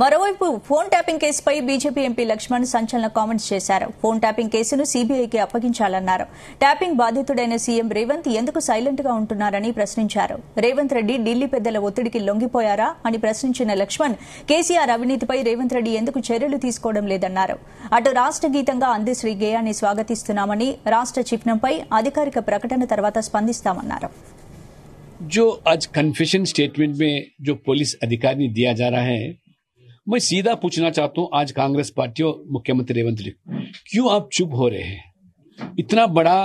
మరోవైపు phone tapping కేసుపై BJP MP Laxman సంచలన కామెంట్స్ చేశారు ఫోన్ ట్యాపింగ్ కేసును సీబీఐకి అప్పగించాలన్నారు ట్యాపింగ్ బాధితుడైన సీఎం రేవంత్ ఎందుకు సైలెంట్ గా ఉంటున్నారని ప్రశ్నించారు రేవంత్ రెడ్డి ఢిల్లీ పెద్దల ఒత్తిడికి లొంగిపోయారా అని ప్రశ్నించిన లక్ష్మణ్ కేసీఆర్ అవినీతిపై రేవంత్ రెడ్డి ఎందుకు చర్యలు తీసుకోవడం లేదన్నారు అటు రాష్ట గీతంగా అందిశ్రీ గేయాన్ని స్వాగతిస్తున్నామని రాష్ట చిహ్నంపై అధికారిక ప్రకటన తర్వాత స్పందిస్తామన్నారు जो आज कन्फेशन स्टेटमेंट में जो पुलिस अधिकारी दिया जा रहा है मैं सीधा पूछना चाहता हूं आज कांग्रेस पार्टी और मुख्यमंत्री रेवंत जी क्यों आप चुप हो रहे हैं इतना बड़ा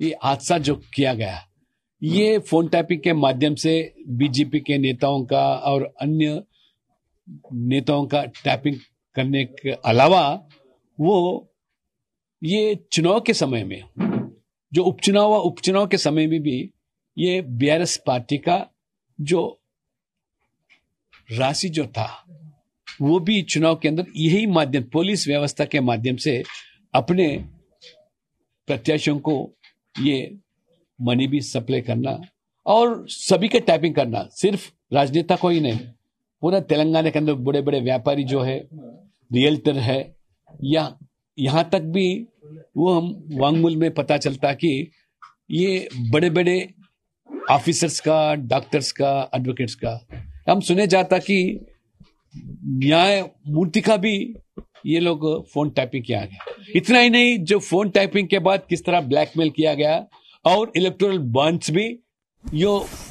ये हादसा जो किया गया ये फोन टैपिंग के माध्यम से बीजेपी के नेताओं का और अन्य नेताओं का टैपिंग करने के अलावा वो ये चुनाव के समय में जो उपचुनाव व उपचुनाव के समय में भी ये बी पार्टी का जो राशि जो था वो भी चुनाव के अंदर यही माध्यम पुलिस व्यवस्था के माध्यम से अपने प्रत्याशियों को ये मनी भी सप्लाई करना और सभी के टैपिंग करना सिर्फ राजनेता को ही नहीं पूरा तेलंगाना के अंदर बड़े बड़े व्यापारी जो है रियल्टर है या यहाँ तक भी वो हम वांगमूल में पता चलता कि ये बड़े बड़े ऑफिसर्स का डॉक्टर्स का एडवोकेट्स का हम सुने जाता कि न्याय मूर्ति का भी ये लोग फोन टाइपिंग किया गया इतना ही नहीं जो फोन टाइपिंग के बाद किस तरह ब्लैकमेल किया गया और इलेक्ट्रोनल बंस भी यो